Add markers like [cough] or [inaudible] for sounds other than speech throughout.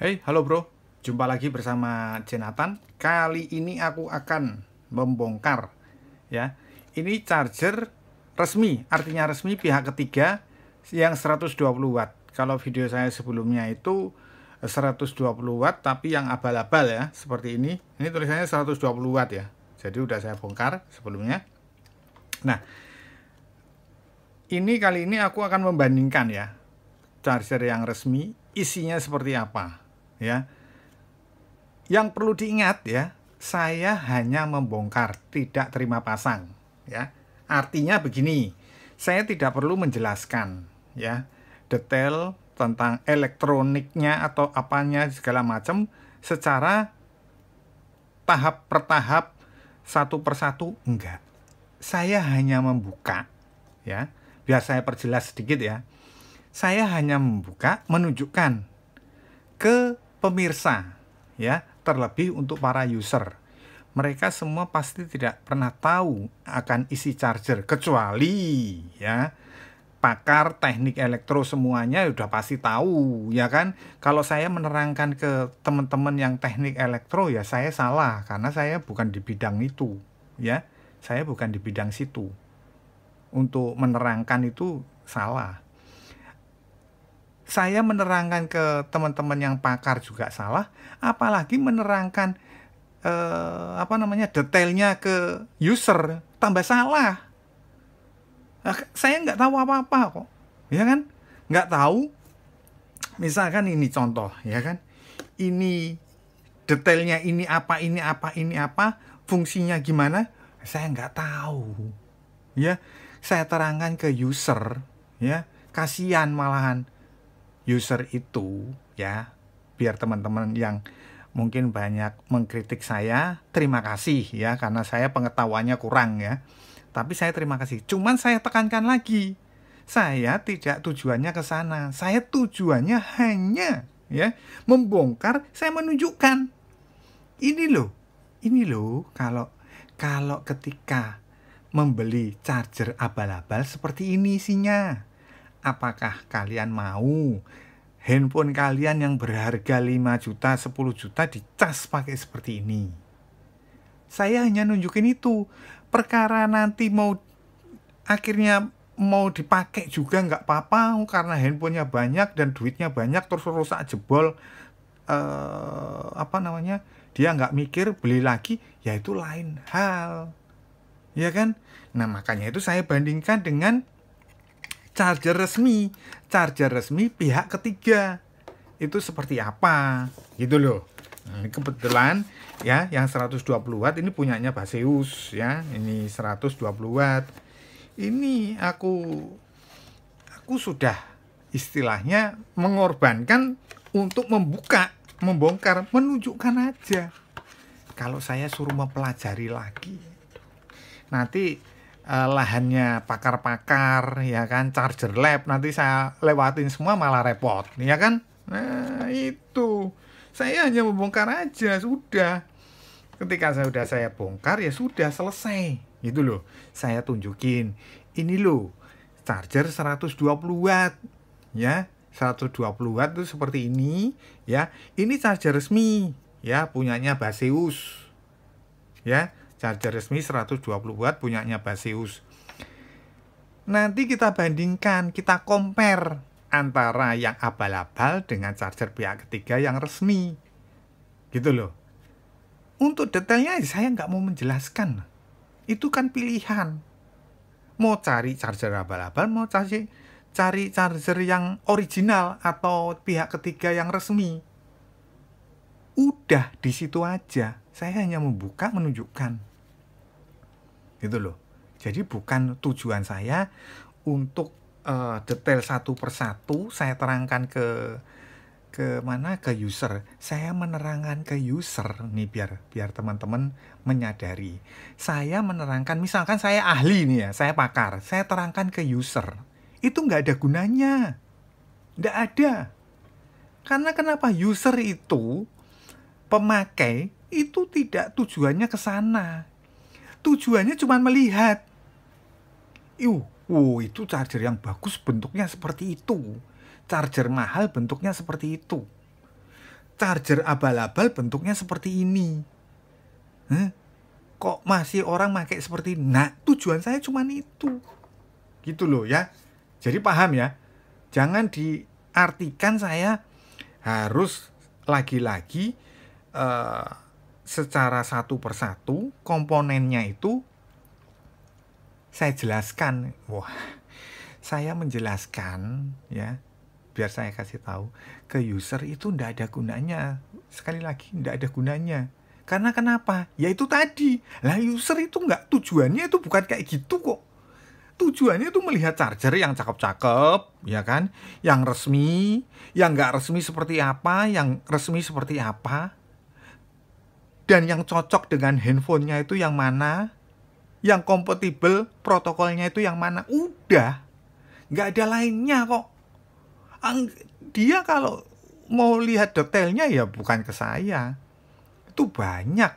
Hey, halo bro. Jumpa lagi bersama Jenatan. Kali ini aku akan membongkar ya. Ini charger resmi, artinya resmi pihak ketiga yang 120 watt. Kalau video saya sebelumnya itu 120 eh, watt tapi yang abal-abal ya, seperti ini. Ini tulisannya 120 watt ya. Jadi udah saya bongkar sebelumnya. Nah, ini kali ini aku akan membandingkan ya charger yang resmi isinya seperti apa ya. Yang perlu diingat ya, saya hanya membongkar, tidak terima pasang, ya. Artinya begini, saya tidak perlu menjelaskan ya detail tentang elektroniknya atau apanya segala macam secara tahap per tahap satu persatu enggak. Saya hanya membuka ya. Biar saya perjelas sedikit ya. Saya hanya membuka menunjukkan ke pemirsa ya, terlebih untuk para user. Mereka semua pasti tidak pernah tahu akan isi charger kecuali ya pakar teknik elektro semuanya sudah pasti tahu ya kan kalau saya menerangkan ke teman-teman yang teknik elektro ya saya salah karena saya bukan di bidang itu ya saya bukan di bidang situ untuk menerangkan itu salah saya menerangkan ke teman-teman yang pakar juga salah, apalagi menerangkan eh, apa namanya detailnya ke user tambah salah. Nah, saya nggak tahu apa-apa kok, ya kan? Nggak tahu. Misalkan ini contoh, ya kan? Ini detailnya ini apa, ini apa, ini apa, fungsinya gimana? Saya nggak tahu. Ya, saya terangkan ke user, ya kasihan malahan user itu ya biar teman-teman yang mungkin banyak mengkritik saya terima kasih ya karena saya pengetahuannya kurang ya tapi saya terima kasih cuman saya tekankan lagi saya tidak tujuannya ke sana saya tujuannya hanya ya membongkar saya menunjukkan ini loh ini loh kalau kalau ketika membeli charger abal-abal seperti ini isinya apakah kalian mau handphone kalian yang berharga 5 juta, 10 juta dicas pakai seperti ini? Saya hanya nunjukin itu. Perkara nanti mau akhirnya mau dipakai juga nggak apa-apa karena handphonenya banyak dan duitnya banyak terus rusak jebol eh, apa namanya dia nggak mikir beli lagi ya itu lain hal ya kan nah makanya itu saya bandingkan dengan charger resmi charger resmi pihak ketiga itu seperti apa gitu loh nah, kebetulan ya yang 120 watt ini punyanya Baseus ya ini 120 watt ini aku aku sudah istilahnya mengorbankan untuk membuka membongkar menunjukkan aja kalau saya suruh mempelajari lagi nanti uh, lahannya pakar-pakar ya kan charger lab nanti saya lewatin semua malah repot ya kan nah itu saya hanya membongkar aja sudah ketika saya sudah saya bongkar ya sudah selesai gitu loh saya tunjukin ini loh charger 120 watt ya 120 watt itu seperti ini ya ini charger resmi ya punyanya Baseus ya charger resmi 120 watt punyanya Baseus. Nanti kita bandingkan, kita compare antara yang abal-abal dengan charger pihak ketiga yang resmi. Gitu loh. Untuk detailnya saya nggak mau menjelaskan. Itu kan pilihan. Mau cari charger abal-abal, mau cari cari charger yang original atau pihak ketiga yang resmi. Udah di situ aja. Saya hanya membuka menunjukkan gitu loh jadi bukan tujuan saya untuk uh, detail satu persatu saya terangkan ke ke mana ke user saya menerangkan ke user nih biar biar teman-teman menyadari saya menerangkan misalkan saya ahli nih ya saya pakar saya terangkan ke user itu nggak ada gunanya nggak ada karena kenapa user itu pemakai itu tidak tujuannya ke sana tujuannya cuma melihat. Iu, wow, oh, itu charger yang bagus bentuknya seperti itu. Charger mahal bentuknya seperti itu. Charger abal-abal bentuknya seperti ini. Huh? Kok masih orang pakai seperti ini? Nah, tujuan saya cuma itu. Gitu loh ya. Jadi paham ya. Jangan diartikan saya harus lagi-lagi eh, secara satu persatu komponennya itu saya jelaskan. Wah, saya menjelaskan ya biar saya kasih tahu ke user itu tidak ada gunanya sekali lagi tidak ada gunanya karena kenapa ya itu tadi lah user itu nggak tujuannya itu bukan kayak gitu kok tujuannya itu melihat charger yang cakep-cakep ya kan yang resmi yang nggak resmi seperti apa yang resmi seperti apa dan yang cocok dengan handphonenya itu yang mana, yang kompatibel protokolnya itu yang mana. Udah, nggak ada lainnya kok. Ang dia kalau mau lihat detailnya ya bukan ke saya. Itu banyak,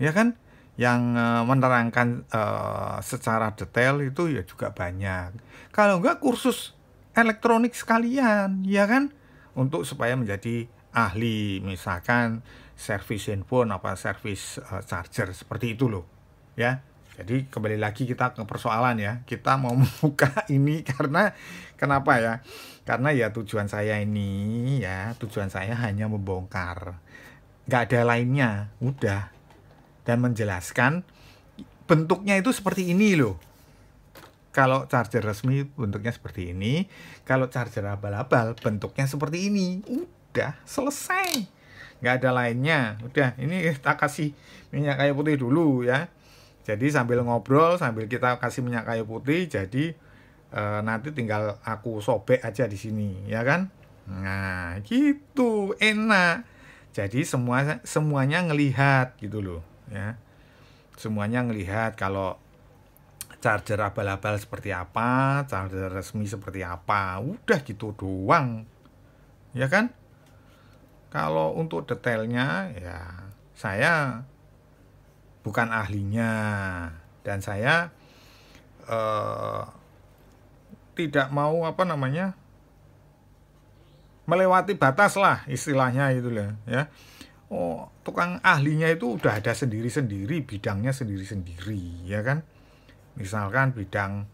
ya kan? Yang eh, menerangkan uh, secara detail itu ya juga banyak. Kalau nggak kursus elektronik sekalian, ya kan? Untuk supaya menjadi ahli, misalkan servis handphone apa servis uh, eh, charger seperti itu loh ya jadi kembali lagi kita ke persoalan ya kita mau [laughs] membuka ini karena kenapa ya karena ya tujuan saya ini ya tujuan saya hanya membongkar nggak ada lainnya udah dan menjelaskan bentuknya itu seperti ini loh kalau charger resmi bentuknya seperti ini, kalau charger abal-abal bentuknya seperti ini. Udah selesai nggak ada lainnya udah ini kita kasih minyak kayu putih dulu ya jadi sambil ngobrol sambil kita kasih minyak kayu putih jadi e, nanti tinggal aku sobek aja di sini ya kan nah gitu enak jadi semua semuanya ngelihat gitu loh ya semuanya ngelihat kalau charger abal-abal seperti apa charger resmi seperti apa udah gitu doang ya kan kalau untuk detailnya ya saya bukan ahlinya dan saya uh, tidak mau apa namanya melewati batas lah istilahnya itu loh ya. Oh, tukang ahlinya itu udah ada sendiri-sendiri, bidangnya sendiri-sendiri, ya kan? Misalkan bidang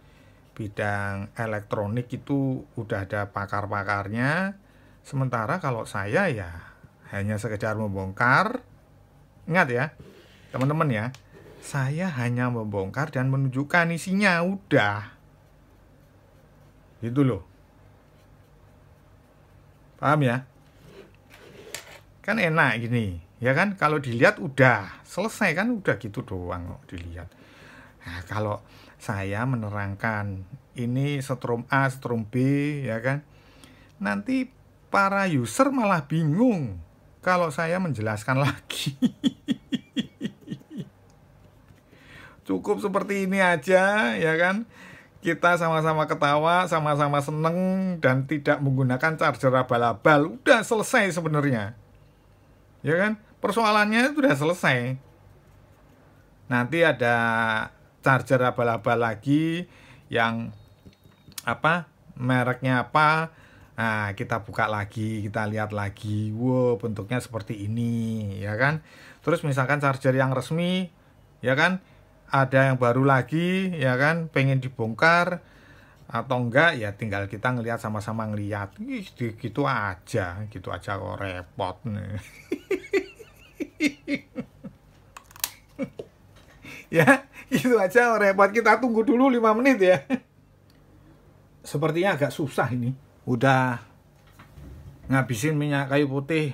bidang elektronik itu udah ada pakar-pakarnya, Sementara kalau saya ya hanya sekedar membongkar. Ingat ya, teman-teman ya. Saya hanya membongkar dan menunjukkan isinya, udah. Gitu loh. Paham ya? Kan enak gini, ya kan? Kalau dilihat udah, selesai kan udah gitu doang kok dilihat. Nah, kalau saya menerangkan ini setrum A, setrum B, ya kan? Nanti para user malah bingung kalau saya menjelaskan lagi. [laughs] Cukup seperti ini aja, ya kan? Kita sama-sama ketawa, sama-sama seneng, dan tidak menggunakan charger abal-abal. Udah selesai sebenarnya. Ya kan? Persoalannya sudah selesai. Nanti ada charger abal-abal lagi yang apa mereknya apa Nah, kita buka lagi, kita lihat lagi. Wow, bentuknya seperti ini, ya kan? Terus misalkan charger yang resmi, ya kan? Ada yang baru lagi, ya kan? Pengen dibongkar atau enggak ya tinggal kita ngelihat sama-sama ngelihat gitu aja gitu aja kok repot nih [laughs] ya gitu aja repot kita tunggu dulu 5 menit ya sepertinya agak susah ini udah ngabisin minyak kayu putih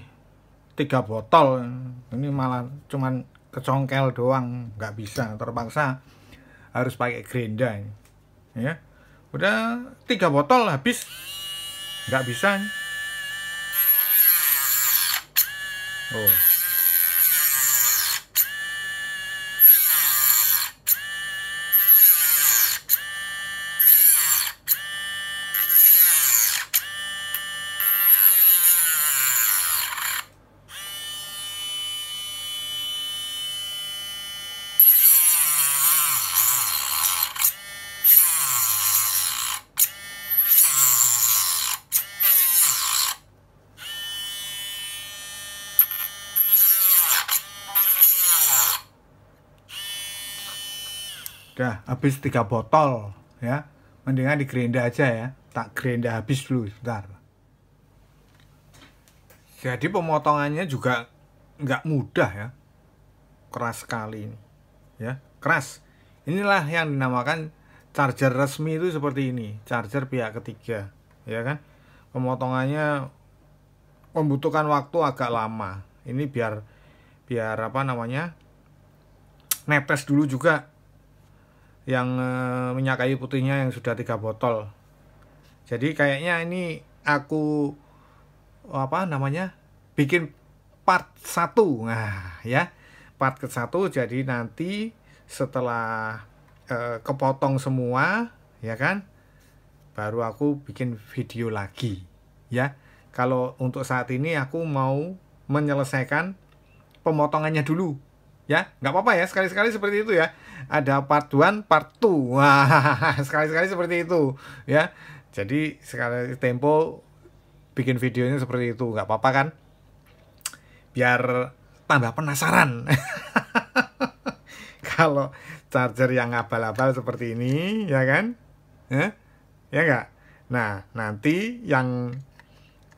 tiga botol ini malah cuman kecongkel doang nggak bisa terpaksa harus pakai gerinda ya udah tiga botol habis nggak bisa oh udah habis tiga botol ya mendingan di gerinda aja ya tak gerinda habis dulu sebentar jadi pemotongannya juga nggak mudah ya keras sekali ini ya keras inilah yang dinamakan charger resmi itu seperti ini charger pihak ketiga ya kan pemotongannya membutuhkan waktu agak lama ini biar biar apa namanya netes dulu juga yang eh, minyak kayu putihnya yang sudah tiga botol jadi kayaknya ini aku apa namanya bikin part satu nah ya part ke satu, jadi nanti setelah eh, kepotong semua ya kan baru aku bikin video lagi ya kalau untuk saat ini aku mau menyelesaikan pemotongannya dulu ya nggak apa-apa ya sekali-sekali seperti itu ya ada part 1 part 2 [laughs] sekali-sekali seperti itu ya jadi sekali tempo bikin videonya seperti itu nggak apa-apa kan biar tambah penasaran [laughs] kalau charger yang abal-abal seperti ini ya kan ya ya nggak nah nanti yang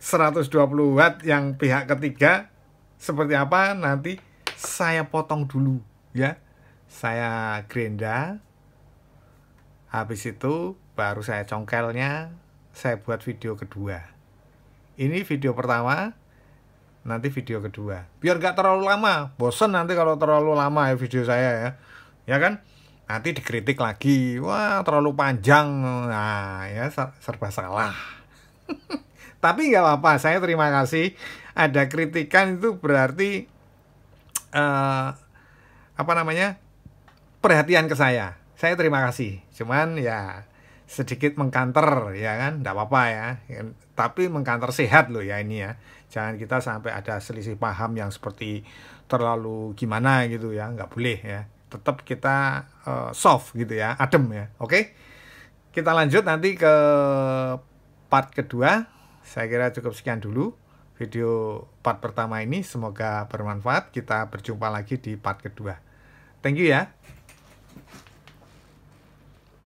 120 watt yang pihak ketiga seperti apa nanti saya potong dulu ya. Saya gerinda. Habis itu baru saya congkelnya, saya buat video kedua. Ini video pertama, nanti video kedua. Biar gak terlalu lama, bosen nanti kalau terlalu lama ya video saya ya. Ya kan? Nanti dikritik lagi, wah terlalu panjang, nah ya serba salah. [laughs] Tapi nggak apa-apa, saya terima kasih. Ada kritikan itu berarti uh, apa namanya perhatian ke saya. Saya terima kasih. Cuman ya sedikit mengkanter ya kan, tidak apa-apa ya. Tapi mengkanter sehat loh ya ini ya. Jangan kita sampai ada selisih paham yang seperti terlalu gimana gitu ya, nggak boleh ya. Tetap kita uh, soft gitu ya, adem ya. Oke, kita lanjut nanti ke part kedua. Saya kira cukup sekian dulu video part pertama ini. Semoga bermanfaat. Kita berjumpa lagi di part kedua. Thank you ya.